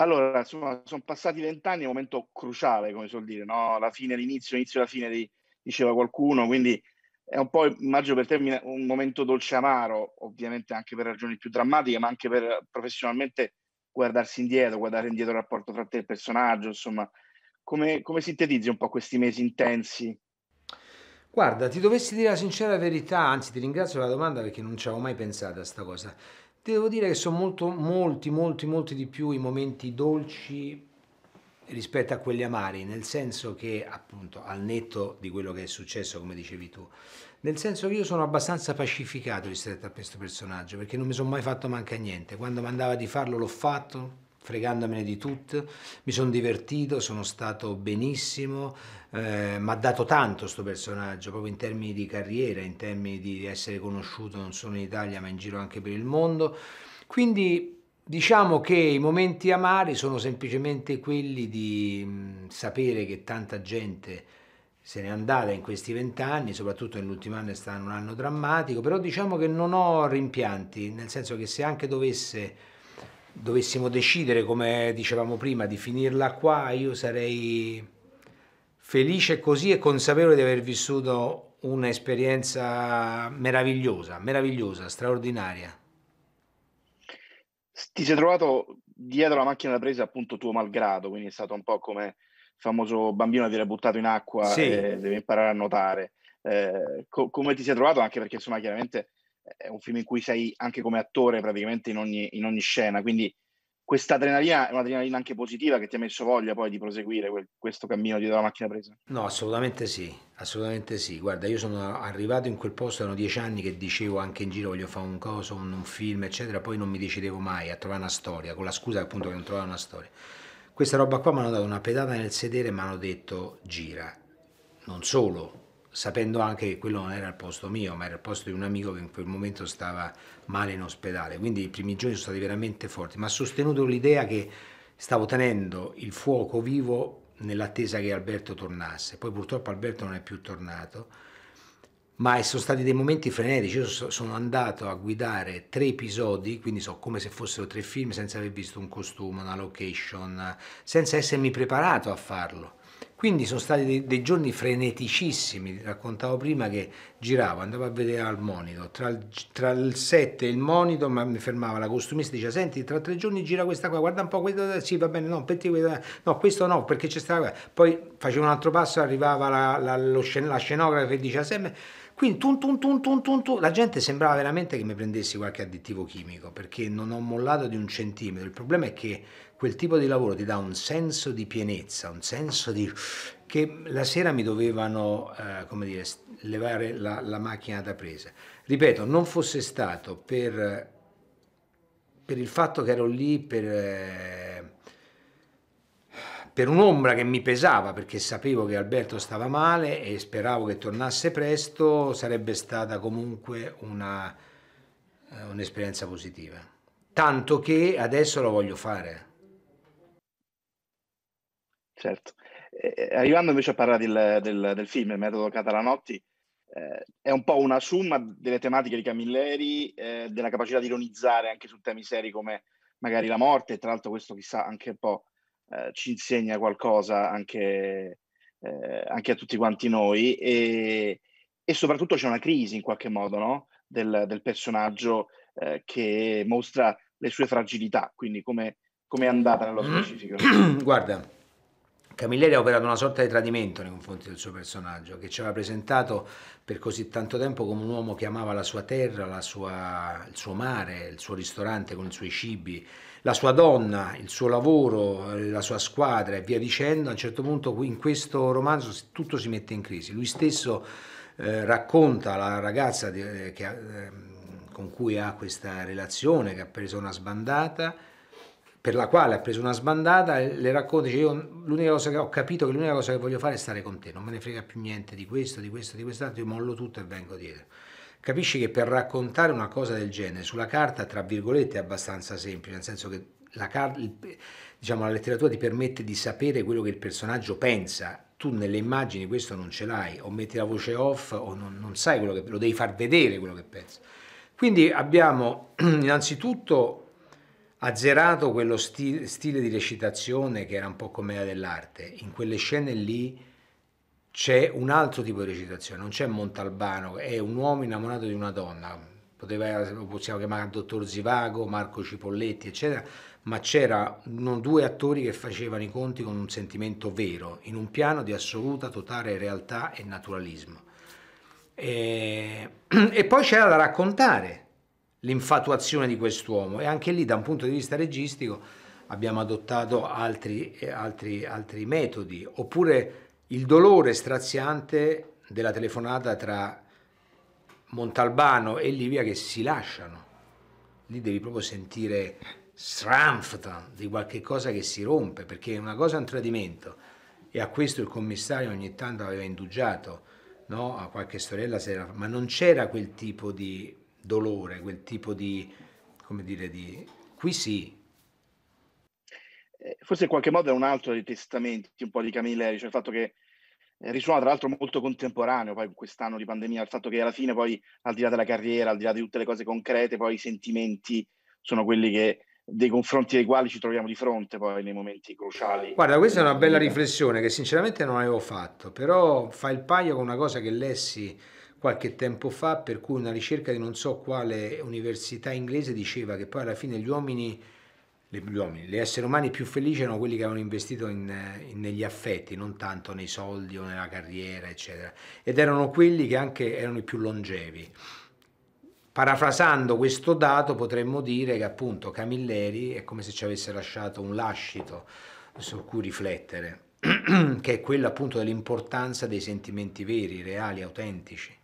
Allora, insomma, sono passati vent'anni, è un momento cruciale, come suol dire, no? La fine, l'inizio, inizio, la fine, di, diceva qualcuno, quindi è un po', immagino per te, un momento dolce amaro, ovviamente anche per ragioni più drammatiche, ma anche per professionalmente guardarsi indietro, guardare indietro il rapporto tra te e il personaggio, insomma, come, come sintetizzi un po' questi mesi intensi? Guarda, ti dovessi dire la sincera verità, anzi ti ringrazio per la domanda perché non ci avevo mai pensato a questa cosa. Ti devo dire che sono molto, molti, molti, molti di più i momenti dolci rispetto a quelli amari, nel senso che, appunto, al netto di quello che è successo, come dicevi tu, nel senso che io sono abbastanza pacificato rispetto a questo personaggio, perché non mi sono mai fatto manca niente. Quando mandava di farlo l'ho fatto, fregandomene di tutto, mi sono divertito, sono stato benissimo, eh, mi ha dato tanto questo personaggio, proprio in termini di carriera, in termini di essere conosciuto non solo in Italia ma in giro anche per il mondo. Quindi diciamo che i momenti amari sono semplicemente quelli di mh, mm, sapere che tanta gente se n'è andata in questi vent'anni, soprattutto nell'ultimo anno è stato un anno drammatico, però diciamo che non ho rimpianti, nel senso che se anche dovesse dovessimo decidere, come dicevamo prima, di finirla qua, io sarei felice così e consapevole di aver vissuto un'esperienza meravigliosa, meravigliosa, straordinaria. Ti sei trovato dietro la macchina da presa appunto tuo malgrado, quindi è stato un po' come il famoso bambino che viene buttato in acqua sì. e deve imparare a nuotare. Eh, co- come ti sei trovato? Anche perché insomma chiaramente è un film in cui sei anche come attore praticamente in ogni, in ogni scena, quindi questa adrenalina è un'adrenalina anche positiva che ti ha messo voglia poi di proseguire quel, questo cammino dietro la macchina presa? No, assolutamente sì, assolutamente sì. Guarda, io sono arrivato in quel posto, erano dieci anni che dicevo anche in giro voglio fare un coso, un, un film, eccetera, poi non mi decidevo mai a trovare una storia, con la scusa appunto che non trovavo una storia. Questa roba qua mi hanno dato una pedata nel sedere e mi hanno detto gira. Non solo, sapendo anche che quello non era il posto mio, ma era il posto di un amico che in quel momento stava male in ospedale. Quindi i primi giorni sono stati veramente forti, ma ha sostenuto l'idea che stavo tenendo il fuoco vivo nell'attesa che Alberto tornasse. Poi purtroppo Alberto non è più tornato, ma sono stati dei momenti frenetici. Io sono andato a guidare tre episodi, quindi so come se fossero tre film, senza aver visto un costume, una location, senza essermi preparato a farlo quindi sono stati dei, dei giorni freneticissimi, raccontavo prima che giravo, andavo a vedere al monito, tra il, tra il 7 e il monito ma mi fermava la costumista e diceva senti tra tre giorni gira questa qua, guarda un po' questa, sì va bene, no, questa, no questo no perché c'è stata, poi facevo un altro passo, arrivava la, la, lo, la scenografa e diceva sempre quindi tun, tun, tun, tun, tun, tun, la gente sembrava veramente che mi prendessi qualche additivo chimico perché non ho mollato di un centimetro. Il problema è che quel tipo di lavoro ti dà un senso di pienezza, un senso di... che la sera mi dovevano, eh, come dire, levare la, la, macchina da presa. Ripeto, non fosse stato per, per il fatto che ero lì per... Eh, per un'ombra che mi pesava perché sapevo che Alberto stava male e speravo che tornasse presto, sarebbe stata comunque eh, un'esperienza positiva. Tanto che adesso lo voglio fare. Certo. Eh, eh, arrivando invece a parlare del, del, del film, Il metodo Catalanotti, eh, è un po' una summa delle tematiche di Camilleri, eh, della capacità di ironizzare anche su temi seri come magari la morte, tra l'altro questo chissà anche un po' Eh, ci insegna qualcosa anche, eh, anche, a tutti quanti noi e, e, soprattutto c'è una crisi in qualche modo no? del, del, personaggio eh, che mostra le sue fragilità, quindi come, come è andata nello mm-hmm. specifico. Guarda, Camilleri ha operato una sorta di tradimento nei confronti del suo personaggio, che ci aveva presentato per così tanto tempo come un uomo che amava la sua terra, la sua, il suo mare, il suo ristorante con i suoi cibi, la sua donna, il suo lavoro, la sua squadra e via dicendo. A un certo punto in questo romanzo tutto si mette in crisi. Lui stesso eh, racconta la ragazza di, eh, che, eh, con cui ha questa relazione, che ha preso una sbandata, per la quale ha preso una sbandata, le racconta, dice io l'unica cosa che ho capito che l'unica cosa che voglio fare è stare con te, non me ne frega più niente di questo, di questo, di quest'altro, io mollo tutto e vengo dietro. Capisci che per raccontare una cosa del genere sulla carta, tra virgolette, è abbastanza semplice, nel senso che la, diciamo, la letteratura ti permette di sapere quello che il personaggio pensa tu nelle immagini questo non ce l'hai, o metti la voce off o non, non sai quello che lo devi far vedere quello che pensa. Quindi abbiamo innanzitutto azzerato quello sti- stile di recitazione che era un po' commedia dell'arte. In quelle scene lì c'è un altro tipo di recitazione, non c'è Montalbano, è un uomo innamorato di una donna, Poteva, possiamo chiamare Dottor Zivago, Marco Cipolletti, eccetera, ma c'erano due attori che facevano i conti con un sentimento vero, in un piano di assoluta, totale realtà e naturalismo. E, e poi c'era da raccontare, l'infatuazione di quest'uomo e anche lì da un punto di vista registico abbiamo adottato altri, eh, altri, altri metodi, oppure il dolore straziante della telefonata tra Montalbano e Livia che si lasciano, lì devi proprio sentire sramfta di qualche cosa che si rompe, perché una cosa è un tradimento e a questo il commissario ogni tanto aveva indugiato, no? a qualche storiella, ma non c'era quel tipo di dolore, quel tipo di, come dire, di... Qui sì. Eh, forse in qualche modo è un altro dei testamenti un po' di Camilleri, cioè il fatto che eh, risuona tra l'altro molto contemporaneo poi quest'anno di pandemia, il fatto che alla fine poi al di là della carriera, al di là di tutte le cose concrete, poi i sentimenti sono quelli che dei confronti ai quali ci troviamo di fronte poi nei momenti cruciali. Guarda, questa è una bella riflessione che sinceramente non avevo fatto, però fa il paio con una cosa che lessi qualche tempo fa, per cui una ricerca di non so quale università inglese diceva che poi alla fine gli uomini, gli, uomini, gli esseri umani più felici erano quelli che avevano investito in, in, negli affetti, non tanto nei soldi o nella carriera, eccetera, ed erano quelli che anche erano i più longevi. Parafrasando questo dato potremmo dire che appunto Camilleri è come se ci avesse lasciato un lascito su cui riflettere, che è quello appunto dell'importanza dei sentimenti veri, reali, autentici.